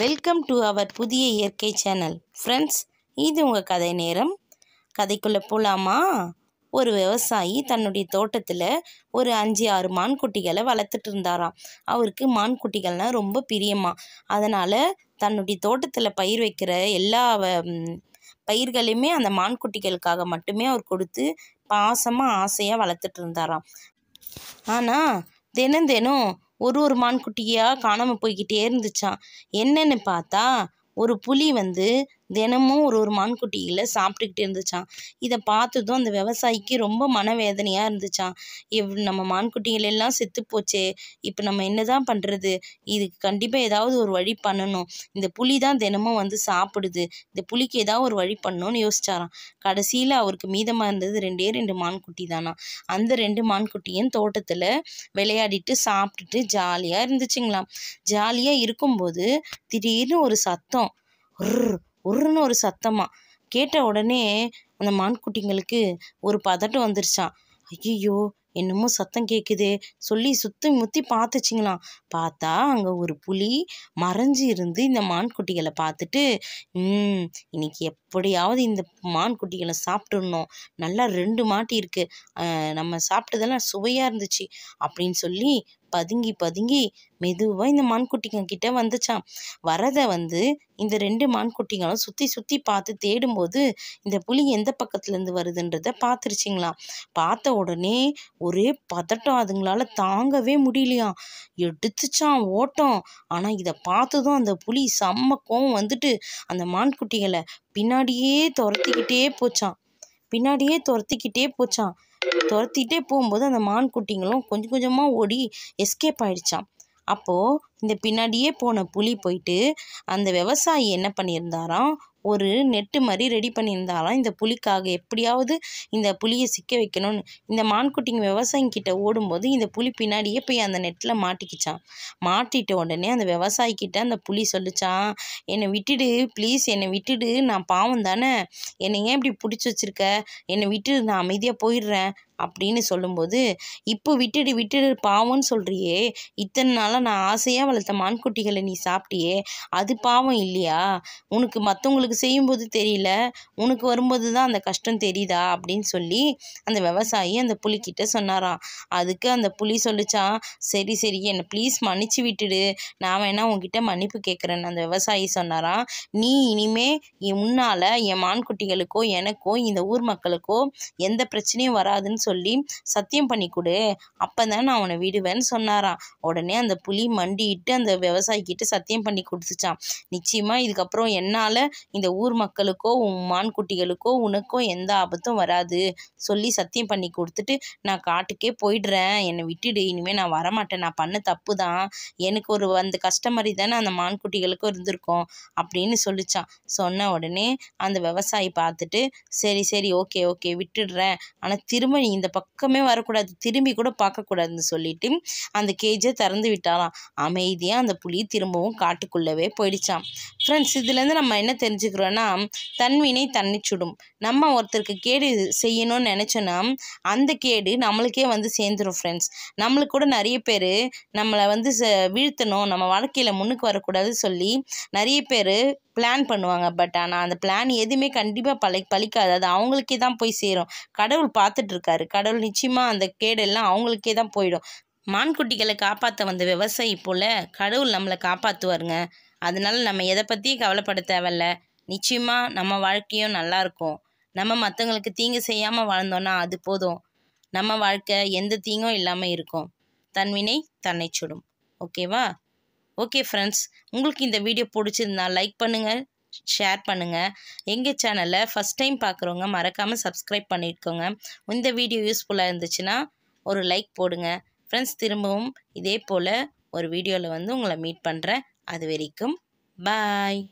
welcome to our புதிய இயற்கை channel friends இது உங்கள் கதை நேரம் கதைக்குள்ளே போகலாமா ஒரு விவசாயி தன்னுடைய தோட்டத்தில் ஒரு அஞ்சு ஆறு மான் குட்டிகளை வளர்த்துட்டு இருந்தாராம் அவருக்கு மான் குட்டிகள்னால் ரொம்ப பிரியமா அதனால் தன்னுடைய தோட்டத்தில் பயிர் வைக்கிற எல்லா பயிர்களையுமே அந்த மான் குட்டிகளுக்காக மட்டுமே அவர் கொடுத்து பாசமாக ஆசையாக வளர்த்துட்டு இருந்தாராம் ஆனால் தினம் தினம் ஒரு ஒரு மான்குட்டியாக காணாமல் போய்க்கிட்டே இருந்துச்சாம் என்னன்னு பார்த்தா ஒரு புலி வந்து தினமும் ஒரு ஒரு மான்குட்டியில் சாப்பிட்டுக்கிட்டு இருந்துச்சான் இதை பார்த்ததும் அந்த விவசாயிக்கு ரொம்ப மனவேதனையாக இருந்துச்சான் எவ் நம்ம மான்குட்டிகள் எல்லாம் செத்து போச்சே இப்போ நம்ம என்ன தான் பண்ணுறது இதுக்கு கண்டிப்பாக ஏதாவது ஒரு வழி பண்ணணும் இந்த புலி தான் தினமும் வந்து சாப்பிடுது இந்த புளிக்கு ஏதாவது ஒரு வழி பண்ணணும்னு யோசிச்சாராம் கடைசியில் அவருக்கு மீதமாக இருந்தது ரெண்டே ரெண்டு மான்குட்டி தானா அந்த ரெண்டு மான்குட்டியும் தோட்டத்தில் விளையாடிட்டு சாப்பிட்டுட்டு ஜாலியாக இருந்துச்சுங்களாம் ஜாலியாக இருக்கும்போது திடீர்னு ஒரு சத்தம் உருன்னு ஒரு சத்தமாக கேட்ட உடனே அந்த மான்குட்டிங்களுக்கு ஒரு பதட்டம் வந்துருச்சாம் ஐயையோ என்னமோ சத்தம் கேட்குது சொல்லி சுற்றி முற்றி பார்த்துச்சிங்களாம் பார்த்தா அங்கே ஒரு புலி மறைஞ்சு இருந்து இந்த மான்குட்டிகளை பார்த்துட்டு இன்னைக்கு எப்படியாவது இந்த மான்குட்டிகளை சாப்பிட்டுடணும் நல்லா ரெண்டு மாட்டி இருக்கு நம்ம சாப்பிட்டதெல்லாம் சுவையாக இருந்துச்சு அப்படின்னு சொல்லி பதுங்கி பதுங்கி மெதுவாக இந்த மான்குட்டிங்க கிட்ட வந்துச்சான் வரதை வந்து இந்த ரெண்டு மான்குட்டிங்களும் சுற்றி சுற்றி பார்த்து தேடும்போது இந்த புலி எந்த பக்கத்துலேருந்து வருதுன்றத பார்த்துருச்சிங்களாம் பார்த்த உடனே ஒரே பதட்டம் அதுங்களால தாங்கவே முடியலையாம் எடுத்துச்சான் ஓட்டம் ஆனால் இதை பார்த்ததும் அந்த புலி செம்ம கோவம் வந்துட்டு அந்த மான்குட்டிகளை பின்னாடியே துரத்திக்கிட்டே போச்சான் பின்னாடியே துரத்திக்கிட்டே போச்சான் துரத்திக்கிட்டே போகும்போது அந்த மான்குட்டிங்களும் கொஞ்சம் கொஞ்சமாக ஓடி எஸ்கேப் ஆயிடுச்சான் அப்போது இந்த பின்னாடியே போன புலி போயிட்டு அந்த விவசாயி என்ன பண்ணியிருந்தாராம் ஒரு நெட்டு மாதிரி ரெடி பண்ணியிருந்தாலாம் இந்த புலிக்காக எப்படியாவது இந்த புலியை சிக்க வைக்கணும்னு இந்த மான்குட்டிங்க விவசாயிக்கிட்ட ஓடும்போது இந்த புலி பின்னாடியே போய் அந்த நெட்டில் மாட்டிக்கிச்சான் மாட்டிட்ட உடனே அந்த விவசாயிக்கிட்ட அந்த புலி சொல்லிச்சான் என்னை விட்டுடு ப்ளீஸ் என்னை விட்டுடு நான் பாவம் தானே என்னை ஏன் இப்படி பிடிச்சி வச்சுருக்க என்னை விட்டு நான் அமைதியாக போயிடுறேன் அப்படின்னு சொல்லும்போது இப்போ விட்டுடு விட்டுடு பாவம்னு சொல்கிறியே இத்தனை நாளாக நான் ஆசையாக வளர்த்த மான்குட்டிகளை நீ சாப்பிட்டியே அது பாவம் இல்லையா உனக்கு மற்றவங்களுக்கு செய்யும்போது தெரியல உனக்கு வரும்போது தான் அந்த கஷ்டம் தெரியுதா அப்படின்னு சொல்லி அந்த விவசாயி அந்த புலிக்கிட்ட சொன்னாராம் அதுக்கு அந்த புலி சொல்லிச்சா சரி சரி என்னை ப்ளீஸ் மன்னிச்சு விட்டுடு நான் வேணா உங்ககிட்ட மன்னிப்பு கேட்குறேன்னு அந்த விவசாயி சொன்னாராம் நீ இனிமே முன்னால் என் மான்குட்டிகளுக்கோ எனக்கோ இந்த ஊர் மக்களுக்கோ எந்த பிரச்சனையும் வராதுன்னு சொல்லி சொல்லி சத்தியம் பண்ணி கொடு அப்போ நான் அவனை விடுவேன்னு சொன்னாராம் உடனே அந்த புலி மண்டிட்டு அந்த விவசாயிக்கிட்ட சத்தியம் பண்ணி கொடுத்துச்சான் நிச்சயமாக இதுக்கப்புறம் என்னால் இந்த ஊர் மக்களுக்கோ உன் மான்குட்டிகளுக்கோ உனக்கோ எந்த ஆபத்தும் வராது சொல்லி சத்தியம் பண்ணி கொடுத்துட்டு நான் காட்டுக்கே போயிடுறேன் என்னை விட்டுடு இனிமேல் நான் வரமாட்டேன் நான் பண்ண தப்பு தான் எனக்கு ஒரு அந்த கஸ்டமரி தானே அந்த மான்குட்டிகளுக்கும் இருந்திருக்கும் அப்படின்னு சொல்லிச்சான் சொன்ன உடனே அந்த விவசாயி பார்த்துட்டு சரி சரி ஓகே ஓகே விட்டுடுறேன் ஆனால் திரும்ப நீ இந்த பக்கமே வரக்கூடாது திரும்பி கூட பார்க்கக்கூடாதுன்னு சொல்லிட்டு அந்த கேஜை திறந்து விட்டாலாம் அமைதியாக அந்த புலி திரும்பவும் காட்டுக்குள்ளவே போயிடுச்சான் ஃப்ரெண்ட்ஸ் இதுலேருந்து நம்ம என்ன தெரிஞ்சுக்கிறோன்னா தன்வினை தன்னை சுடும் நம்ம ஒருத்தருக்கு கேடு செய்யணும்னு நினச்சோன்னா அந்த கேடு நம்மளுக்கே வந்து சேர்ந்துடும் ஃப்ரெண்ட்ஸ் நம்மளுக்கு கூட நிறைய பேர் நம்மளை வந்து வீழ்த்தணும் நம்ம வாழ்க்கையில் முன்னுக்கு வரக்கூடாது சொல்லி நிறைய பேர் பிளான் பண்ணுவாங்க பட் ஆனால் அந்த பிளான் எதுவுமே கண்டிப்பாக பழி பழிக்காது அது அவங்களுக்கே தான் போய் சேரும் கடவுள் பார்த்துட்ருக்காரு பண்ணுவார் கடவுள் நிச்சயமாக அந்த கேடெல்லாம் அவங்களுக்கே தான் போயிடும் மான்குட்டிகளை காப்பாற்ற வந்த விவசாயி போல் கடவுள் நம்மளை காப்பாற்றுவாருங்க அதனால் நம்ம எதை பற்றியும் கவலைப்பட தேவையில்ல நிச்சயமாக நம்ம வாழ்க்கையும் நல்லாயிருக்கும் நம்ம மற்றவங்களுக்கு தீங்கு செய்யாமல் வாழ்ந்தோன்னா அது போதும் நம்ம வாழ்க்கை எந்த தீங்கும் இல்லாமல் இருக்கும் தன்வினை தன்னை சுடும் ஓகேவா ஓகே ஃப்ரெண்ட்ஸ் உங்களுக்கு இந்த வீடியோ பிடிச்சிருந்தா லைக் பண்ணுங்கள் ஷேர் பண்ணுங்கள் எங்கள் சேனலை ஃபஸ்ட் டைம் பார்க்குறவங்க மறக்காமல் சப்ஸ்கிரைப் பண்ணியிருக்கோங்க இந்த வீடியோ யூஸ்ஃபுல்லாக இருந்துச்சுன்னா ஒரு லைக் போடுங்க ஃப்ரெண்ட்ஸ் திரும்பவும் இதே போல் ஒரு வீடியோவில் வந்து உங்களை மீட் பண்ணுறேன் அது வரைக்கும் பாய்